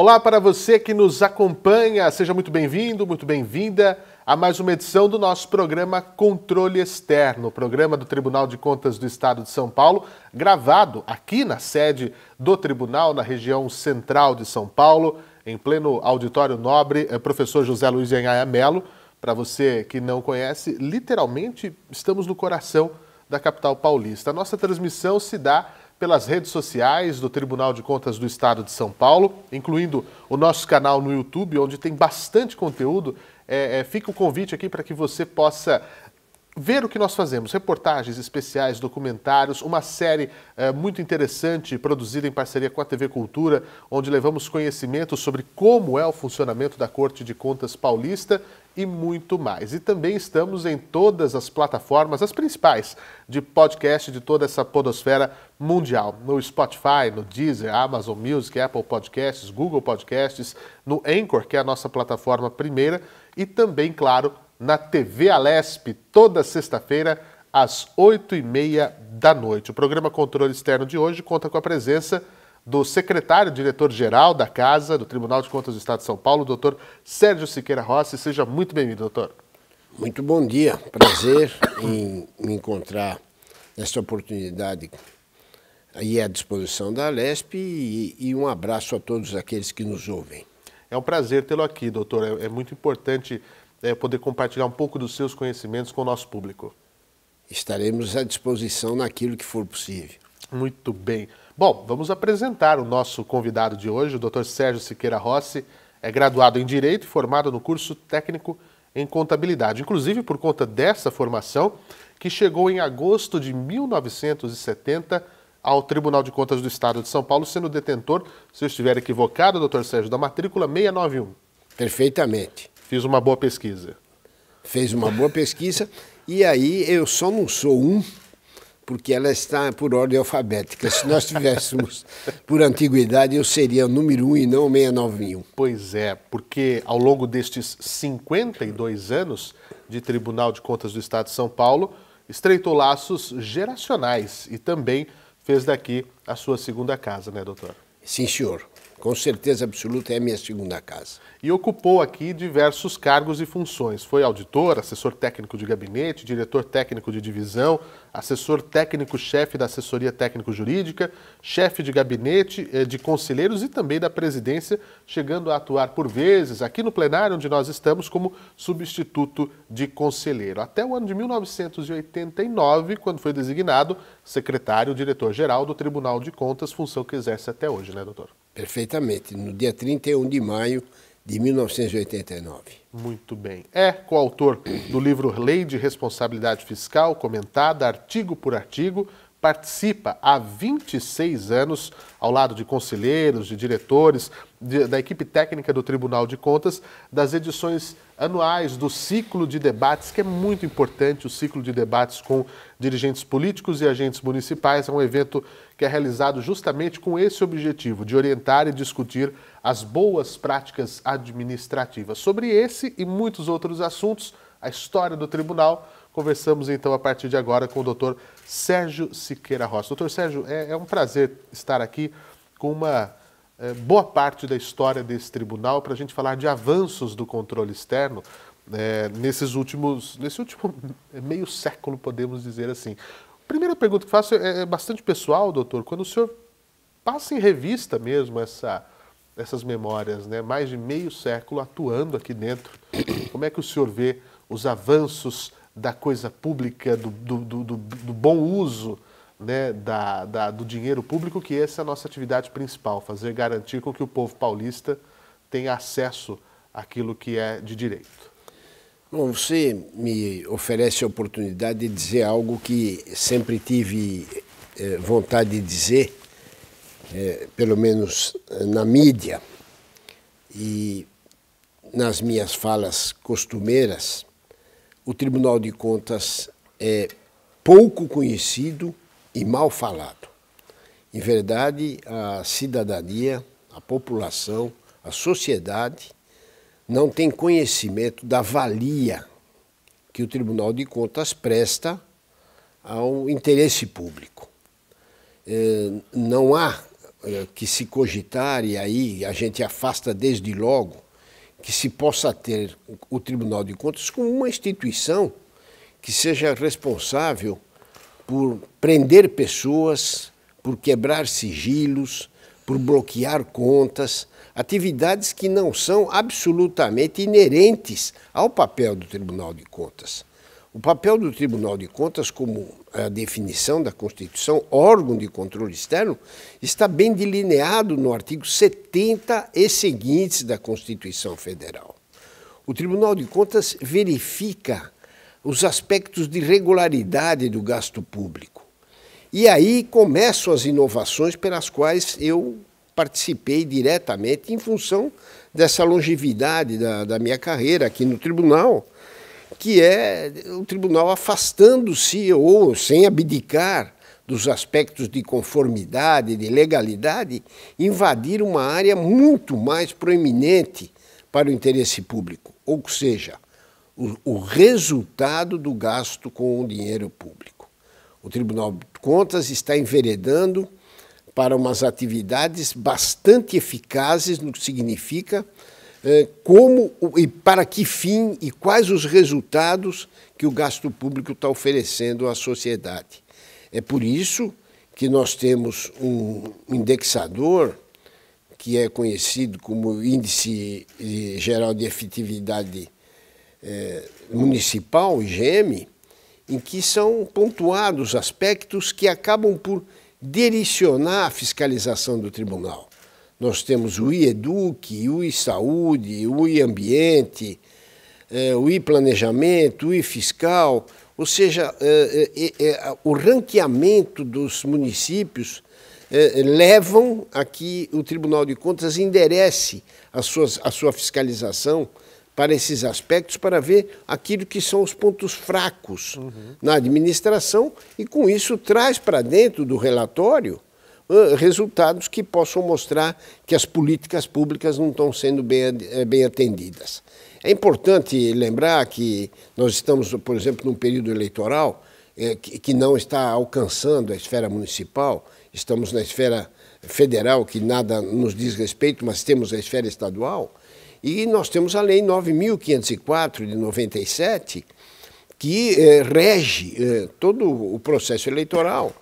Olá para você que nos acompanha, seja muito bem-vindo, muito bem-vinda a mais uma edição do nosso programa Controle Externo, programa do Tribunal de Contas do Estado de São Paulo, gravado aqui na sede do Tribunal, na região central de São Paulo, em pleno auditório nobre, eh, professor José Luiz Enhaia Melo. Para você que não conhece, literalmente estamos no coração da capital paulista. A nossa transmissão se dá pelas redes sociais do Tribunal de Contas do Estado de São Paulo, incluindo o nosso canal no YouTube, onde tem bastante conteúdo. É, é, fica o convite aqui para que você possa ver o que nós fazemos, reportagens especiais, documentários, uma série é, muito interessante produzida em parceria com a TV Cultura, onde levamos conhecimento sobre como é o funcionamento da Corte de Contas Paulista e muito mais. E também estamos em todas as plataformas, as principais, de podcast de toda essa podosfera mundial, no Spotify, no Deezer, Amazon Music, Apple Podcasts, Google Podcasts, no Anchor, que é a nossa plataforma primeira, e também, claro, na TV Alesp, toda sexta-feira, às oito e meia da noite. O programa Controle Externo de hoje conta com a presença do secretário, diretor-geral da Casa, do Tribunal de Contas do Estado de São Paulo, doutor Sérgio Siqueira Rossi. Seja muito bem-vindo, doutor. Muito bom dia. Prazer em me encontrar nesta oportunidade e à disposição da Alesp e, e, um abraço a todos aqueles que nos ouvem. É um prazer tê-lo aqui, doutor. É, é muito importante é, poder compartilhar um pouco dos seus conhecimentos com o nosso público. Estaremos à disposição naquilo que for possível. Muito bem. Bom, vamos apresentar o nosso convidado de hoje, o Dr. Sérgio Siqueira Rossi. É graduado em Direito e formado no curso técnico em Contabilidade. Inclusive, por conta dessa formação, que chegou em agosto de 1970 ao Tribunal de Contas do Estado de São Paulo, sendo detentor, se eu estiver equivocado, doutor Sérgio, da matrícula 691. Perfeitamente. Fiz uma boa pesquisa. Fez uma boa pesquisa. e aí eu só não sou um, porque ela está por ordem alfabética. Se nós tivéssemos por antiguidade, eu seria o número um e não o 691. Pois é, porque ao longo destes 52 anos de Tribunal de Contas do Estado de São Paulo, estreitou laços geracionais e também fez daqui a sua segunda casa, né, doutor? Sim, senhor com certeza absoluta, é a minha segunda casa. E ocupou aqui diversos cargos e funções. Foi auditor, assessor técnico de gabinete, diretor técnico de divisão, assessor técnico-chefe da assessoria técnico-jurídica, chefe de gabinete eh, de conselheiros e também da presidência, chegando a atuar por vezes aqui no plenário onde nós estamos como substituto de conselheiro. Até o ano de 1989, quando foi designado secretário-diretor-geral do Tribunal de Contas, função que exerce até hoje, né, doutor? Perfeitamente, no dia 31 de maio de 1989. Muito bem. É coautor do livro Lei de Responsabilidade Fiscal, comentada artigo por artigo, participa há 26 anos, ao lado de conselheiros, de diretores, de, da equipe técnica do Tribunal de Contas, das edições anuais do ciclo de debates, que é muito importante, o ciclo de debates com dirigentes políticos e agentes municipais. É um evento que é realizado justamente com esse objetivo, de orientar e discutir as boas práticas administrativas. Sobre esse e muitos outros assuntos, a história do tribunal Conversamos então a partir de agora com o doutor Sérgio Siqueira Rossi. Doutor Sérgio, é, é um prazer estar aqui com uma é, boa parte da história desse tribunal para a gente falar de avanços do controle externo é, nesses últimos, nesse último meio século, podemos dizer assim. Primeira pergunta que faço é, é bastante pessoal, doutor. Quando o senhor passa em revista mesmo essa, essas memórias, né? mais de meio século atuando aqui dentro, como é que o senhor vê os avanços da coisa pública, do, do, do, do bom uso né, da, da, do dinheiro público, que essa é a nossa atividade principal, fazer garantir com que o povo paulista tenha acesso àquilo que é de direito. Bom, você me oferece a oportunidade de dizer algo que sempre tive eh, vontade de dizer, eh, pelo menos eh, na mídia e nas minhas falas costumeiras o Tribunal de Contas é pouco conhecido e mal falado. Em verdade, a cidadania, a população, a sociedade não tem conhecimento da valia que o Tribunal de Contas presta ao interesse público. É, não há é, que se cogitar, e aí a gente afasta desde logo que se possa ter o Tribunal de Contas como uma instituição que seja responsável por prender pessoas, por quebrar sigilos, por bloquear contas, atividades que não são absolutamente inerentes ao papel do Tribunal de Contas. O papel do Tribunal de Contas, como a eh, definição da Constituição, órgão de controle externo, está bem delineado no artigo 70 e seguintes da Constituição Federal. O Tribunal de Contas verifica os aspectos de regularidade do gasto público. E aí começam as inovações pelas quais eu participei diretamente em função dessa longevidade da, da minha carreira aqui no tribunal que é o tribunal afastando-se ou sem abdicar dos aspectos de conformidade, de legalidade, invadir uma área muito mais proeminente para o interesse público, ou seja, o, o resultado do gasto com o dinheiro público. O Tribunal de Contas está enveredando para umas atividades bastante eficazes no que significa é, como e para que fim e quais os resultados que o gasto público está oferecendo à sociedade. É por isso que nós temos um indexador que é conhecido como Índice eh, Geral de Efetividade eh, Municipal, (IGEM) em que são pontuados aspectos que acabam por direcionar a fiscalização do tribunal. Nós temos o IEDUC, o I-Saúde, o I-Ambiente, é, o I-Planejamento, o I-Fiscal, ou seja, é, é, o ranqueamento dos municípios levam a que o Tribunal de Contas enderece a, a sua fiscalização para esses aspectos, para ver aquilo que são os pontos fracos uhum. na administração e, com isso, traz para dentro do relatório resultados que possam mostrar que as políticas públicas não estão sendo bem, eh, bem atendidas. É importante lembrar que nós estamos, por exemplo, num período eleitoral eh, que não está alcançando a esfera municipal, estamos na esfera federal, que nada nos diz respeito, mas temos a esfera estadual, e nós temos a Lei 9.504 de 97, que eh, rege todo o processo eleitoral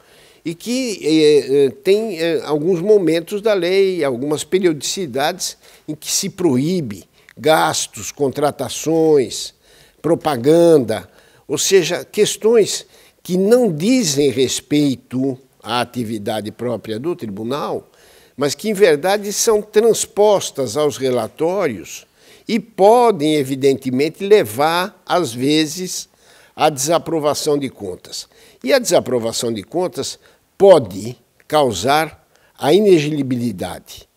e que eh, eh, tem eh, alguns momentos da lei, algumas periodicidades em que se proíbe gastos, contratações, propaganda, ou seja, questões que não dizem respeito à atividade própria do tribunal, mas que, em verdade, são transpostas aos relatórios e podem, evidentemente, levar, às vezes, à desaprovação de contas. E a desaprovação de contas pode causar a inelegibilidade.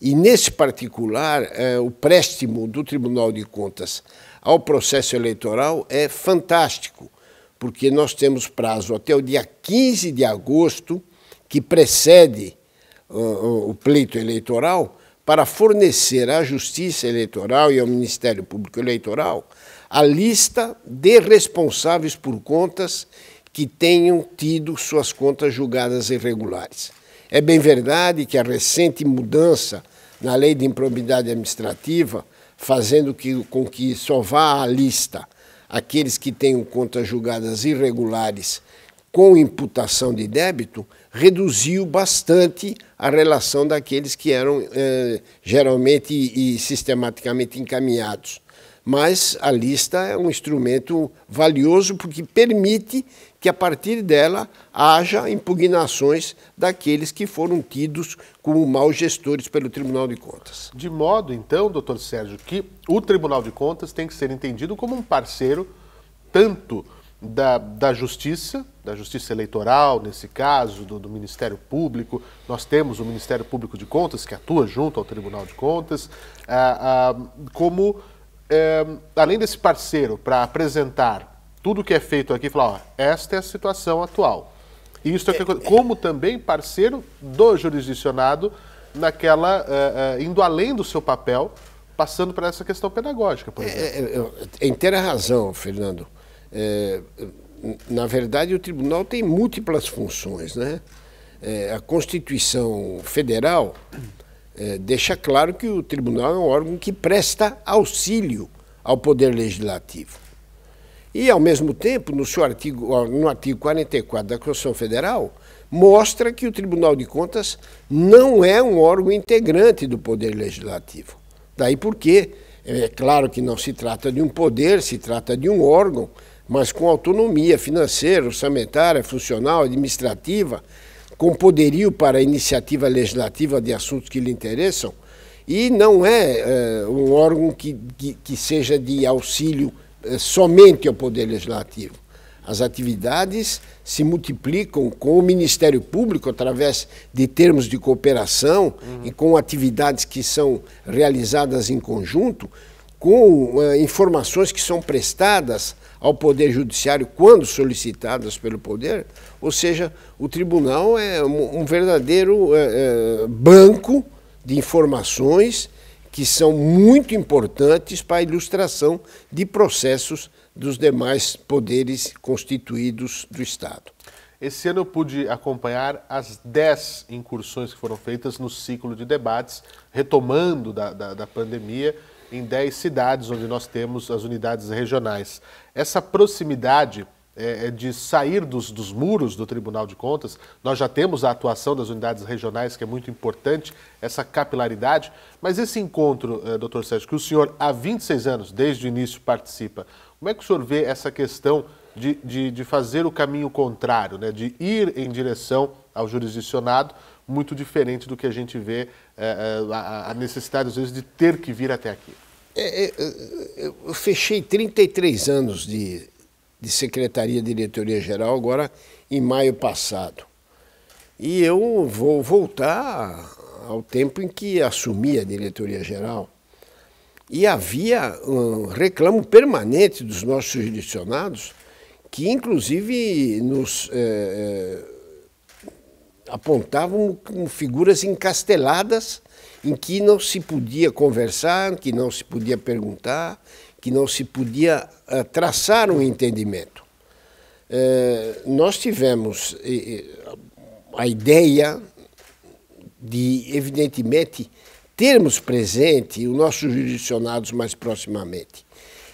E, nesse particular, é, o préstimo do Tribunal de Contas ao processo eleitoral é fantástico, porque nós temos prazo até o dia 15 de agosto, que precede ah, o pleito eleitoral, para fornecer à Justiça Eleitoral e ao Ministério Público Eleitoral a lista de responsáveis por contas que tenham tido suas contas julgadas irregulares. É bem verdade que a recente mudança na lei de improbidade administrativa, fazendo que, com que só vá à lista aqueles que tenham contas julgadas irregulares com imputação de débito, reduziu bastante a relação daqueles que eram eh, geralmente e, e sistematicamente encaminhados mas a lista é um instrumento valioso porque permite que, a partir dela, haja impugnações daqueles que foram tidos como maus gestores pelo Tribunal de Contas. De modo, então, doutor Sérgio, que o Tribunal de Contas tem que ser entendido como um parceiro tanto da, da justiça, da justiça eleitoral, nesse caso, do, do, Ministério Público. Nós temos o Ministério Público de Contas, que atua junto ao Tribunal de Contas, ah, ah, como é, além desse parceiro, para apresentar tudo que é feito aqui, falar, ó, esta é a situação atual. E isso é, que, como também parceiro do jurisdicionado naquela eh, eh, indo além do seu papel, passando para essa questão pedagógica, por é, exemplo. É, é, é inteira é, razão, Fernando. É, na verdade, o tribunal tem múltiplas funções, né? É, a Constituição Federal é, deixa claro que o tribunal é um órgão que presta auxílio ao Poder Legislativo. E, ao mesmo tempo, no, seu artigo, no artigo 44 da Constituição Federal, mostra que o Tribunal de Contas não é um órgão integrante do Poder Legislativo. Daí porque, é, é claro que não se trata de um poder, se trata de um órgão, mas com autonomia financeira, orçamentária, funcional, administrativa, com poderio para a iniciativa legislativa de assuntos que lhe interessam, e não é, eh, um órgão que, que, que, seja de auxílio eh, somente ao Poder Legislativo. As atividades se multiplicam com o Ministério Público através de termos de cooperação uhum. e com atividades que são realizadas em conjunto, com uh, informações que são prestadas ao Poder Judiciário quando solicitadas pelo Poder, ou seja, o tribunal é um, um verdadeiro uh, uh, banco de informações que são muito importantes para a ilustração de processos dos demais poderes constituídos do Estado. Esse ano eu pude acompanhar as 10 incursões que foram feitas no ciclo de debates, retomando da, da, da pandemia em 10 cidades onde nós temos as unidades regionais. Essa proximidade é, é, de sair dos, dos, muros do Tribunal de Contas, nós já temos a atuação das unidades regionais, que é muito importante, essa capilaridade, mas esse encontro, é, doutor Sérgio, que o senhor há 26 anos, desde o início, participa, como é que o senhor vê essa questão de, de, de fazer o caminho contrário, né, de ir em direção ao jurisdicionado, muito diferente do que a gente vê, é, a, a necessidade, às vezes, de ter que vir até aqui. É, é, é, é eu fechei 33 anos de, de secretaria diretoria geral agora em maio passado. E eu vou voltar ao tempo em que assumi a diretoria geral. E havia um reclamo permanente dos nossos jurisdicionados, que inclusive nos eh, apontavam como figuras encasteladas em que não se podia conversar, que não se podia perguntar, que não se podia uh, traçar um entendimento. Uh, nós tivemos uh, a ideia de, evidentemente, termos presente os nossos jurisdicionados mais proximamente.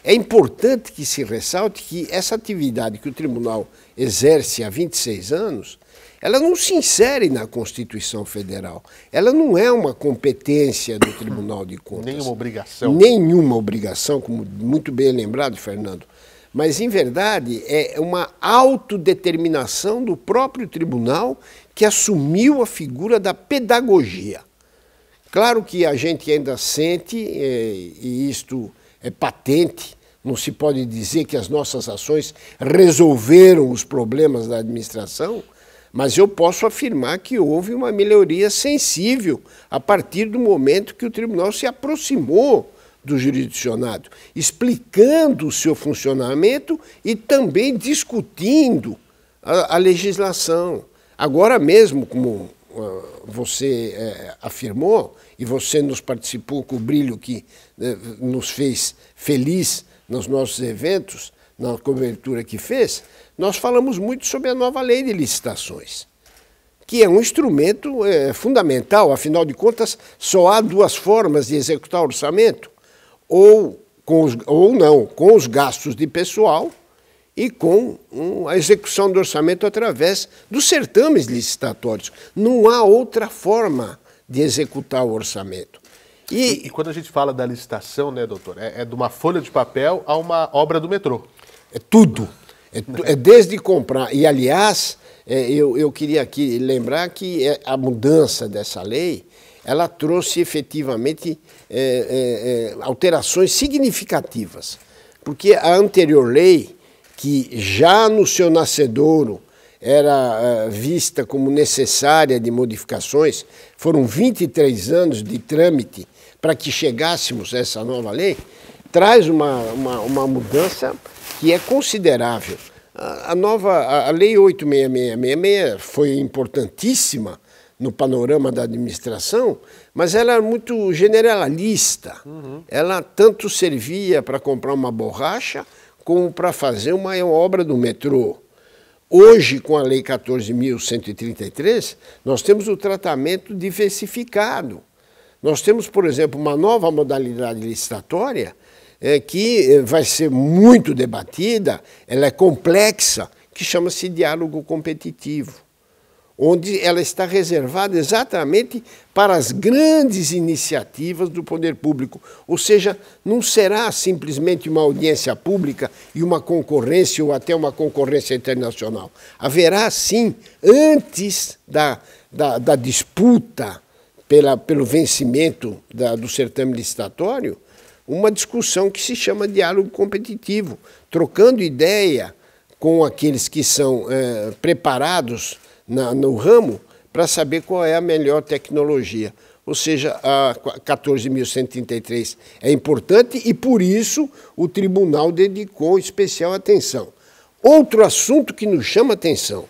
É importante que se ressalte que essa atividade que o tribunal exerce há 26 anos ela não se insere na Constituição Federal. Ela não é uma competência do Tribunal de Contas. Nenhuma obrigação. Nenhuma obrigação, como muito bem lembrado, Fernando. Mas, em verdade, é uma autodeterminação do próprio tribunal que assumiu a figura da pedagogia. Claro que a gente ainda sente, eh, e isto é patente, não se pode dizer que as nossas ações resolveram os problemas da administração, mas eu posso afirmar que houve uma melhoria sensível a partir do momento que o tribunal se aproximou do jurisdicionado, explicando o seu funcionamento e também discutindo a, a legislação. Agora mesmo, como uh, você eh, afirmou, e você nos participou com o brilho que eh, nos fez feliz nos nossos eventos, na cobertura que fez, nós falamos muito sobre a nova lei de licitações, que é um instrumento é, fundamental, afinal de contas, só há duas formas de executar orçamento, ou, com os, ou não, com os gastos de pessoal e com um, a execução do orçamento através dos certames licitatórios. Não há outra forma de executar o orçamento. E, e, quando a gente fala da licitação, né, doutor, é, é de uma folha de papel a uma obra do metrô. É tudo. É, é desde comprar. E, aliás, é, eu, eu queria aqui lembrar que é, a mudança dessa lei ela trouxe efetivamente é, é, é, alterações significativas. Porque a anterior lei, que já no seu nascedouro era vista como necessária de modificações, foram 23 anos de trâmite para que chegássemos a essa nova lei, traz uma, uma, uma mudança que é considerável. A, nova a, Lei 86666 foi importantíssima no panorama da administração, mas ela era é muito generalista. Uhum. Ela tanto servia para comprar uma borracha como para fazer uma obra do metrô. Hoje, com a Lei 14.133, nós temos o tratamento diversificado. Nós temos, por exemplo, uma nova modalidade licitatória é, que é, vai ser muito debatida, ela é complexa, que chama-se diálogo competitivo, onde ela está reservada exatamente para as grandes iniciativas do poder público. Ou seja, não será simplesmente uma audiência pública e uma concorrência ou até uma concorrência internacional. Haverá, sim, antes da, da, da disputa pela, pelo vencimento da, do certame licitatório, uma discussão que se chama diálogo competitivo, trocando ideia com aqueles que são é, preparados na, no ramo para saber qual é a melhor tecnologia. Ou seja, a 14.133 é importante e por isso o tribunal dedicou especial atenção. Outro assunto que nos chama atenção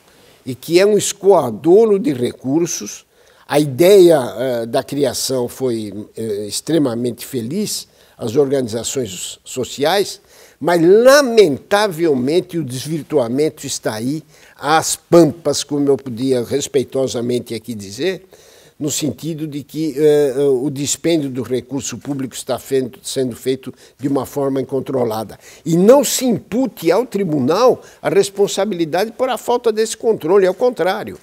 e que é um escoadouro de recursos, a ideia eh, da criação foi eh, extremamente feliz, as organizações sociais, mas lamentavelmente o desvirtuamento está aí às pampas, como eu podia respeitosamente aqui dizer, no sentido de que uh, o dispêndio do recurso público está feito, sendo feito de uma forma incontrolada. E não se impute ao tribunal a responsabilidade por a falta desse controle, ao contrário.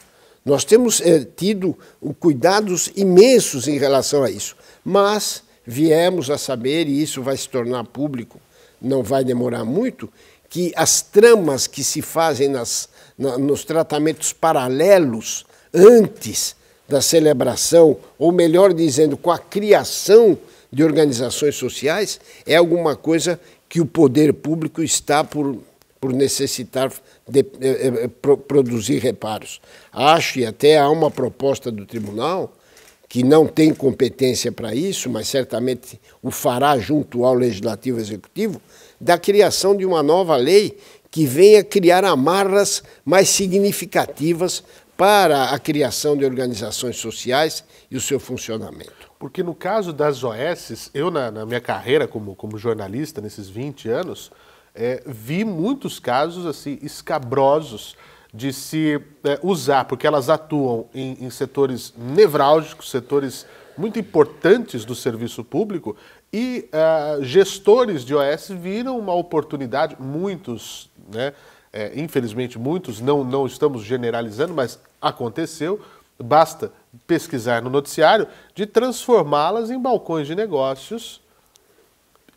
Nós temos eh, tido cuidados imensos em relação a isso, mas viemos a saber, e isso vai se tornar público, não vai demorar muito, que as tramas que se fazem nas, na, nos tratamentos paralelos antes da celebração, ou melhor dizendo, com a criação de organizações sociais, é alguma coisa que o poder público está por, por necessitar de, eh, eh, produzir reparos. Acho, e até há uma proposta do tribunal, que não tem competência para isso, mas certamente o fará junto ao Legislativo Executivo, da criação de uma nova lei que venha criar amarras mais significativas para a criação de organizações sociais e o seu funcionamento. Porque no caso das OS, eu na, na minha carreira como, como jornalista, nesses 20 anos, é, vi muitos casos assim escabrosos de se é, usar, porque elas atuam em, em setores nevrálgicos, setores muito importantes do serviço público e uh, gestores de OS viram uma oportunidade, muitos, né, é, infelizmente muitos, não, não estamos generalizando, mas aconteceu, basta pesquisar no noticiário, de transformá-las em balcões de negócios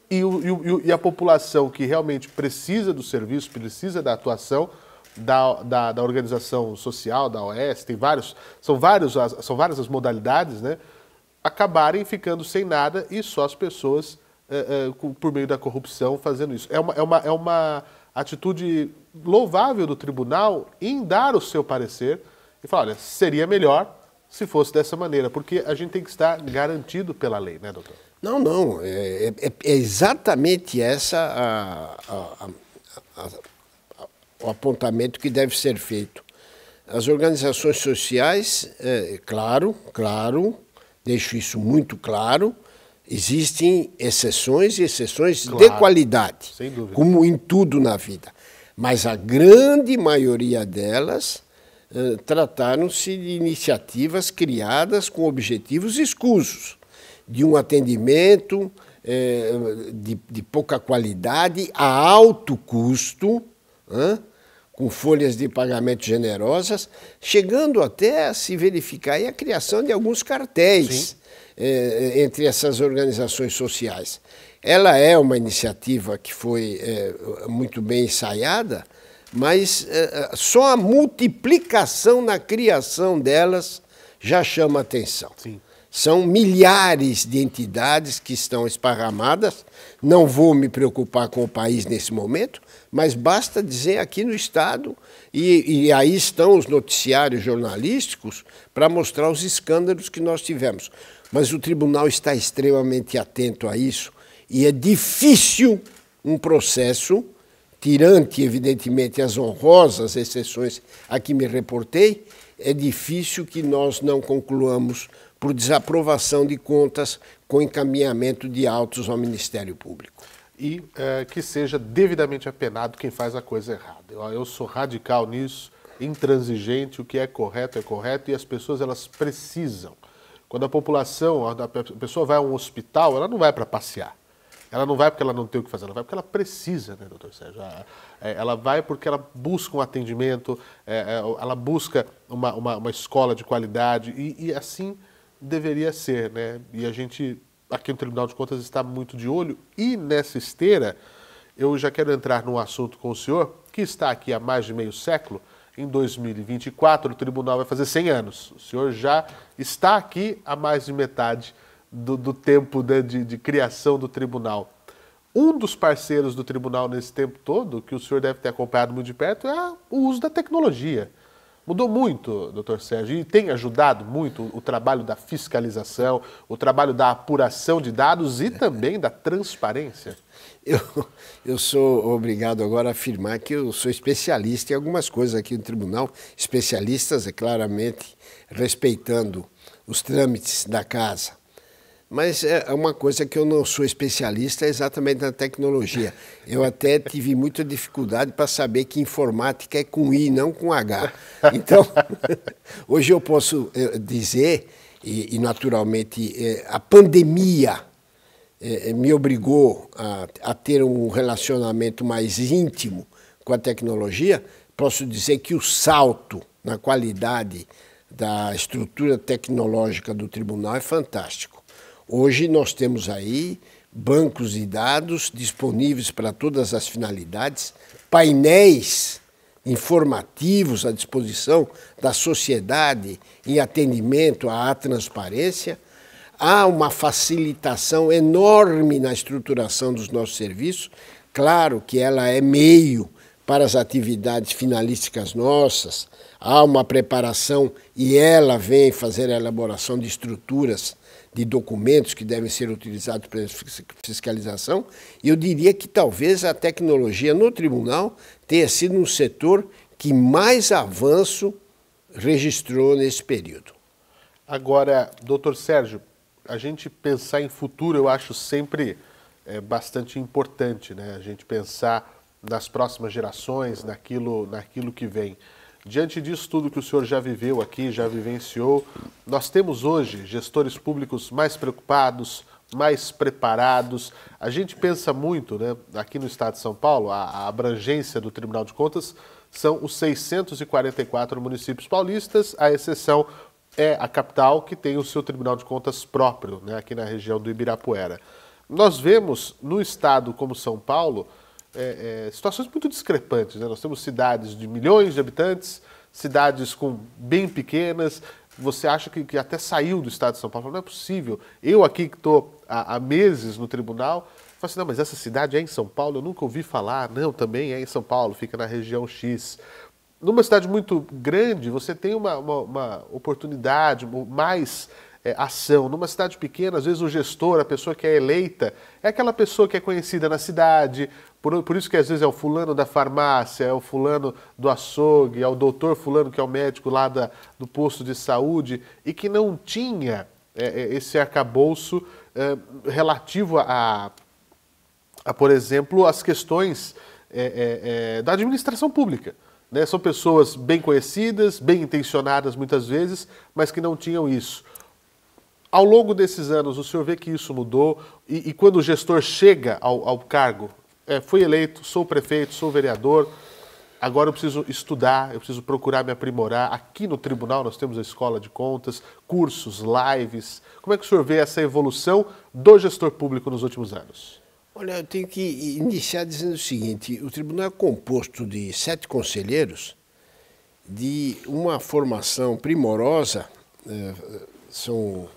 e, o, e, o, e a população que realmente precisa do serviço, precisa da atuação, da, da, da, organização social, da OS, tem vários, são, vários, são várias as modalidades, né, acabarem ficando sem nada e só as pessoas, é, é, por meio da corrupção, fazendo isso. É uma, é, uma, é uma atitude louvável do tribunal em dar o seu parecer e falar: olha, seria melhor se fosse dessa maneira, porque a gente tem que estar garantido pela lei, né, doutor? Não, não. É, é, é exatamente essa a, a, a, a o apontamento que deve ser feito. As organizações sociais, é, claro, claro, deixo isso muito claro, existem exceções e exceções claro, de qualidade, como em tudo na vida. Mas a grande maioria delas é, trataram-se de iniciativas criadas com objetivos escusos, de um atendimento é, de, de, pouca qualidade, a alto custo, hein, com folhas de pagamento generosas, chegando até a se verificar a criação de alguns cartéis eh, eh, entre essas organizações sociais. Ela é uma iniciativa que foi eh, muito bem ensaiada, mas só a multiplicação na criação delas já chama atenção. Sim. São milhares de entidades que estão esparramadas. Não vou me preocupar com o país nesse momento, mas basta dizer aqui no Estado, e, e aí estão os noticiários jornalísticos para mostrar os escândalos que nós tivemos. Mas o tribunal está extremamente atento a isso e é difícil um processo, tirante, evidentemente, as honrosas exceções a que me reportei, é difícil que nós não concluamos por desaprovação de contas com encaminhamento de autos ao Ministério Público. E é, que seja devidamente apenado quem faz a coisa errada. Eu, eu sou radical nisso, intransigente, o que é correto é correto e as pessoas elas precisam. Quando a população, a pessoa vai a um hospital, ela não vai para passear. Ela não vai porque ela não tem o que fazer, ela vai porque ela precisa, né, doutor Sérgio? É, ela vai porque ela busca um atendimento, é, é, ela busca uma, uma, uma escola de qualidade e, e assim deveria ser, né? E a gente aqui no Tribunal de Contas está muito de olho e nessa esteira eu já quero entrar num assunto com o senhor que está aqui há mais de meio século. Em 2024 o tribunal vai fazer 100 anos. O senhor já está aqui há mais de metade do, do tempo de, de, de criação do tribunal. Um dos parceiros do tribunal nesse tempo todo, que o senhor deve ter acompanhado muito de perto, é o uso da tecnologia. Mudou muito, doutor Sérgio, e tem ajudado muito o trabalho da fiscalização, o trabalho da apuração de dados e também da transparência. Eu, eu sou obrigado agora a afirmar que eu sou especialista em algumas coisas aqui no tribunal, especialistas, é claramente, respeitando os trâmites da casa mas é, é uma coisa que eu não sou especialista é exatamente na tecnologia. Eu até tive muita dificuldade para saber que informática é com I, não com H. Então, hoje eu posso eh, dizer, e, e naturalmente eh, a pandemia eh, me obrigou a, a ter um relacionamento mais íntimo com a tecnologia, posso dizer que o salto na qualidade da estrutura tecnológica do tribunal é fantástico. Hoje nós temos aí bancos de dados disponíveis para todas as finalidades, painéis informativos à disposição da sociedade em atendimento à transparência. Há uma facilitação enorme na estruturação dos nossos serviços. Claro que ela é meio para as atividades finalísticas nossas, há uma preparação e ela vem fazer a elaboração de estruturas de documentos que devem ser utilizados para fiscalização, eu diria que talvez a tecnologia no tribunal tenha sido um setor que mais avanço registrou nesse período. Agora, doutor Sérgio, a gente pensar em futuro, eu acho sempre é, bastante importante, né? A gente pensar nas próximas gerações, naquilo, naquilo que vem. Diante disso tudo que o senhor já viveu aqui, já vivenciou, nós temos hoje gestores públicos mais preocupados, mais preparados. A gente pensa muito, né, aqui no estado de São Paulo, a, a abrangência do Tribunal de Contas são os 644 municípios paulistas, a exceção é a capital que tem o seu Tribunal de Contas próprio, né, aqui na região do Ibirapuera. Nós vemos no estado como São Paulo é, é, situações muito discrepantes. Né? Nós temos cidades de milhões de habitantes, cidades com bem pequenas. Você acha que, que até saiu do estado de São Paulo? Não é possível. Eu aqui que estou há, há meses no tribunal, falo assim, não, mas essa cidade é em São Paulo, eu nunca ouvi falar. Não, também é em São Paulo, fica na região X. Numa cidade muito grande, você tem uma, uma, uma oportunidade mais é, ação. Numa cidade pequena, às vezes o gestor, a pessoa que é eleita, é aquela pessoa que é conhecida na cidade, por, por isso que às vezes é o fulano da farmácia, é o fulano do açougue, é o doutor fulano que é o médico lá da, do posto de saúde e que não tinha é, é esse arcabouço é, relativo a, a, por exemplo, as questões é, é, é, da administração pública. Né? São pessoas bem conhecidas, bem intencionadas muitas vezes, mas que não tinham isso. Ao longo desses anos, o senhor vê que isso mudou e, e quando o gestor chega ao, ao cargo, é, fui eleito, sou prefeito, sou vereador, agora eu preciso estudar, eu preciso procurar me aprimorar. Aqui no tribunal nós temos a escola de contas, cursos, lives. Como é que o senhor vê essa evolução do gestor público nos últimos anos? Olha, eu tenho que iniciar dizendo o seguinte: o tribunal é composto de sete conselheiros de uma formação primorosa, eh, são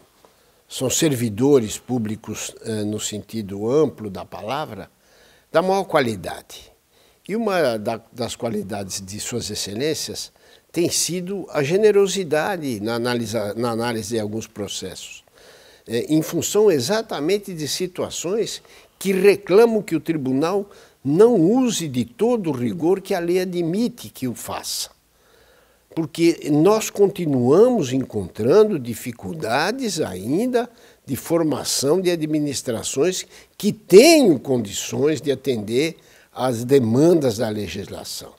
são servidores públicos eh, no sentido amplo da palavra, da maior qualidade. E uma das qualidades de Suas Excelências tem sido a generosidade na análise, na análise de alguns processos, eh, em função exatamente de situações que reclamam que o tribunal não use de todo o rigor que a lei admite que o faça porque nós continuamos encontrando dificuldades ainda de formação de administrações que tenham condições de atender às demandas da legislação.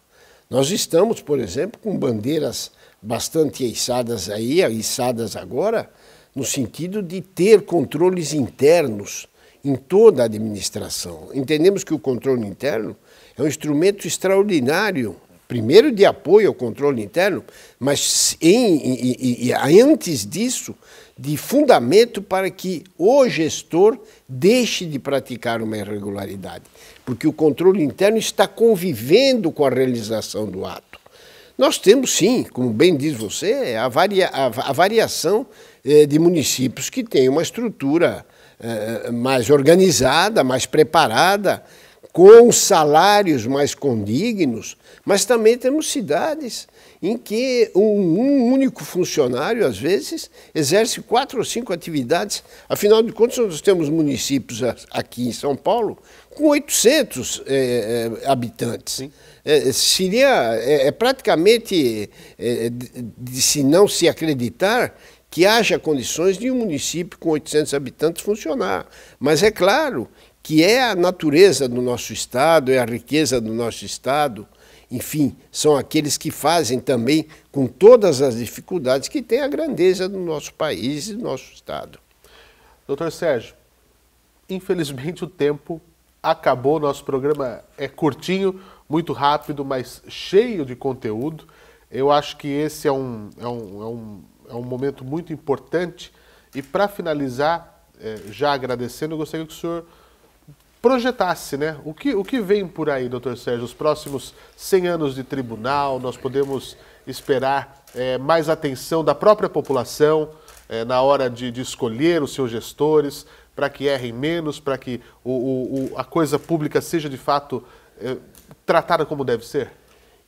Nós estamos, por exemplo, com bandeiras bastante içadas aí, içadas agora, no sentido de ter controles internos em toda a administração. Entendemos que o controle interno é um instrumento extraordinário primeiro de apoio ao controle interno, mas em, antes disso, de fundamento para que o gestor deixe de praticar uma irregularidade, porque o controle interno está convivendo com a realização do ato. Nós temos sim, como bem diz você, a, varia, a variação eh, de municípios que têm uma estrutura eh, eh mais organizada, mais preparada, com salários mais condignos, mas também temos cidades em que um, um, único funcionário, às vezes, exerce quatro ou cinco atividades. Afinal de contas, nós temos municípios aqui em São Paulo com 800 é, eh, eh, habitantes. É, seria é, é praticamente, de, se não se acreditar, que haja condições de um município com 800 habitantes funcionar. Mas é claro que é a natureza do nosso Estado, é a riqueza do nosso Estado, enfim, são aqueles que fazem também, com todas as dificuldades que tem, a grandeza do nosso país e do nosso Estado. Doutor Sérgio, infelizmente o tempo acabou, nosso programa é curtinho, muito rápido, mas cheio de conteúdo. Eu acho que esse é um, é um, é um, é um momento muito importante. E para finalizar, eh, já agradecendo, eu gostaria que o senhor projetasse, né? O que, o que vem por aí, doutor Sérgio? Os próximos 100 anos de tribunal, nós podemos esperar é, mais atenção da própria população é, na hora de, de, escolher os seus gestores, para que errem menos, para que o, o, o, a coisa pública seja de fato é, tratada como deve ser?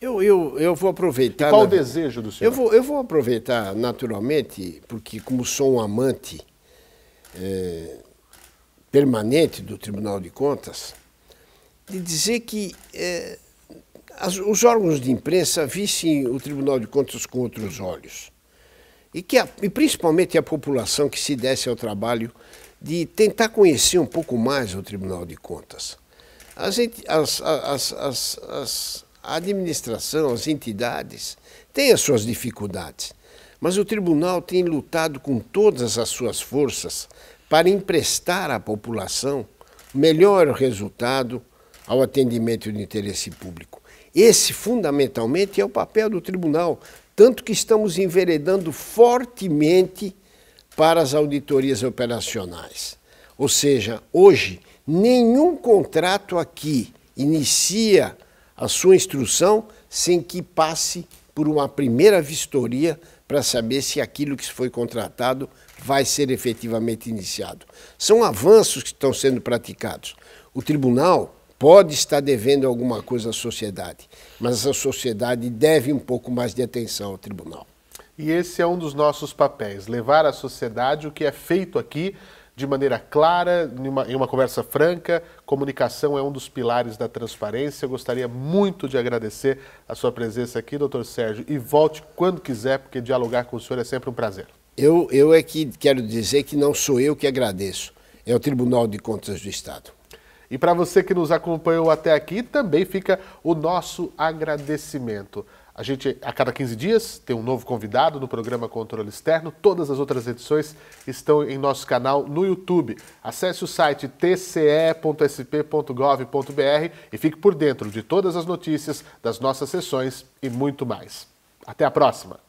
Eu, eu, eu vou aproveitar. Qual o desejo do senhor? Eu vou, eu vou aproveitar naturalmente, porque como sou um amante. É permanente do Tribunal de Contas, de dizer que eh, as, os órgãos de imprensa vissem o Tribunal de Contas com outros olhos. E, que a, e principalmente a população que se desse ao trabalho de tentar conhecer um pouco mais o Tribunal de Contas. As, as, as, as a administração, as entidades, têm as suas dificuldades, mas o tribunal tem lutado com todas as suas forças para emprestar à população melhor resultado ao atendimento de interesse público. Esse, fundamentalmente, é o papel do tribunal, tanto que estamos enveredando fortemente para as auditorias operacionais. Ou seja, hoje, nenhum contrato aqui inicia a sua instrução sem que passe por uma primeira vistoria para saber se aquilo que foi contratado vai ser efetivamente iniciado. São avanços que estão sendo praticados. O tribunal pode estar devendo alguma coisa à sociedade, mas a sociedade deve um pouco mais de atenção ao tribunal. E esse é um dos nossos papéis: levar à sociedade o que é feito aqui de maneira clara, em uma, em uma conversa franca. Comunicação é um dos pilares da transparência. Eu gostaria muito de agradecer a sua presença aqui, doutor Sérgio, e volte quando quiser, porque dialogar com o senhor é sempre um prazer. Eu, eu é que quero dizer que não sou eu que agradeço, é o Tribunal de Contas do Estado. E para você que nos acompanhou até aqui, também fica o nosso agradecimento. A gente, a cada 15 dias, tem um novo convidado no programa Controle Externo. Todas as outras edições estão em nosso canal no YouTube. Acesse o site tce.sp.gov.br e fique por dentro de todas as notícias das nossas sessões e muito mais. Até a próxima!